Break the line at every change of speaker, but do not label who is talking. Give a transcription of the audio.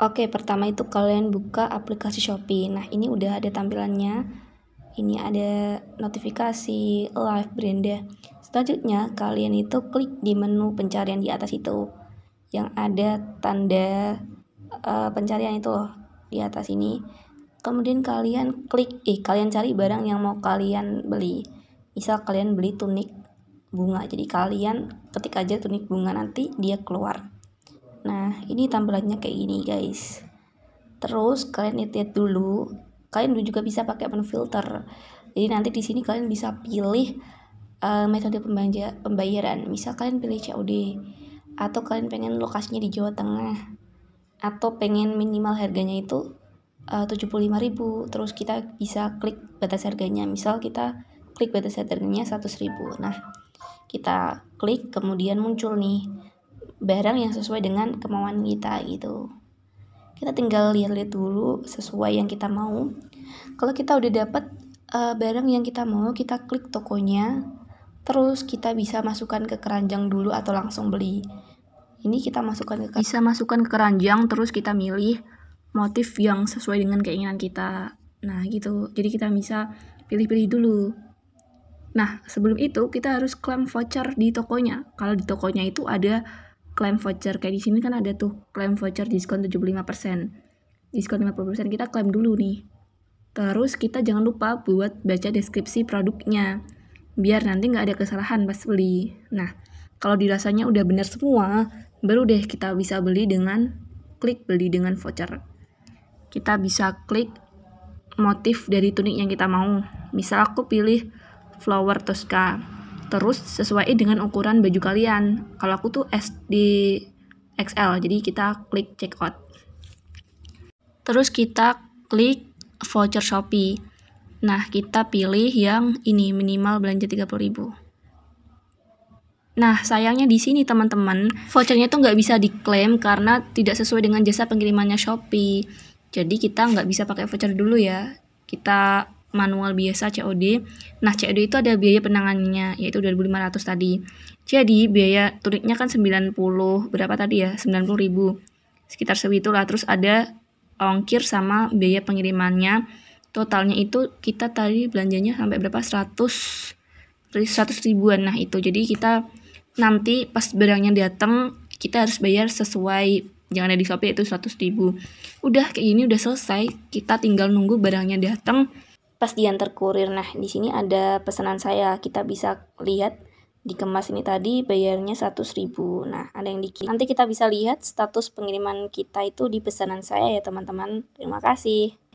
Oke, pertama itu kalian buka aplikasi Shopee. Nah, ini udah ada tampilannya. Ini ada notifikasi live brandnya. Selanjutnya, kalian itu klik di menu pencarian di atas itu. Yang ada tanda uh, pencarian itu loh di atas ini. Kemudian kalian klik, eh kalian cari barang yang mau kalian beli. Misal kalian beli tunik bunga jadi kalian ketik aja tunik bunga nanti dia keluar nah ini tampilannya kayak gini guys terus kalian lihat dulu kalian juga bisa pakai menu filter jadi nanti di sini kalian bisa pilih uh, metode pembayaran misal kalian pilih COD atau kalian pengen lokasinya di Jawa Tengah atau pengen minimal harganya itu eh, uh, 75.000 terus kita bisa klik batas harganya misal kita klik batas harganya 100.000 nah kita klik kemudian muncul nih barang yang sesuai dengan kemauan kita gitu kita tinggal lihat-lihat dulu sesuai yang kita mau kalau kita udah dapat uh, eh, barang yang kita mau kita klik tokonya terus kita bisa masukkan ke keranjang dulu atau langsung beli ini kita masukkan ke bisa masukkan ke keranjang terus kita milih motif yang sesuai dengan keinginan kita nah gitu jadi kita bisa pilih-pilih dulu nah sebelum itu kita harus klaim voucher di tokonya kalau di tokonya itu ada claim voucher kayak di sini kan ada tuh claim voucher diskon 75% diskon 50% kita klaim dulu nih terus kita jangan lupa buat baca deskripsi produknya biar nanti nggak ada kesalahan pas beli nah kalau dirasanya udah benar semua baru deh kita bisa beli dengan klik beli dengan voucher kita bisa klik motif dari tunik yang kita mau misal aku pilih flower Tosca Terus sesuai dengan ukuran baju kalian. Kalau aku tuh S di XL, jadi kita klik check out. Terus kita klik voucher Shopee. Nah, kita pilih yang ini minimal belanja 30.000. Nah, sayangnya di sini teman-teman, vouchernya tuh nggak bisa diklaim karena tidak sesuai dengan jasa pengirimannya Shopee. Jadi kita nggak bisa pakai voucher dulu ya. Kita manual biasa COD. Nah, COD itu ada biaya penanganannya yaitu 2.500 tadi. Jadi, biaya turiknya kan 90 berapa tadi ya? 90.000. Sekitar segitu lah, Terus ada ongkir sama biaya pengirimannya. Totalnya itu kita tadi belanjanya sampai berapa? 100 100 ribuan. Nah, itu. Jadi kita nanti pas barangnya datang kita harus bayar sesuai jangan ada di Shopee itu 100 ribu udah kayak gini udah selesai kita tinggal nunggu barangnya datang pas diantar kurir. Nah, di sini ada pesanan saya. Kita bisa lihat dikemas ini tadi bayarnya 100.000. Nah, ada yang dikirim. Nanti kita bisa lihat status pengiriman kita itu di pesanan saya ya, teman-teman. Terima kasih.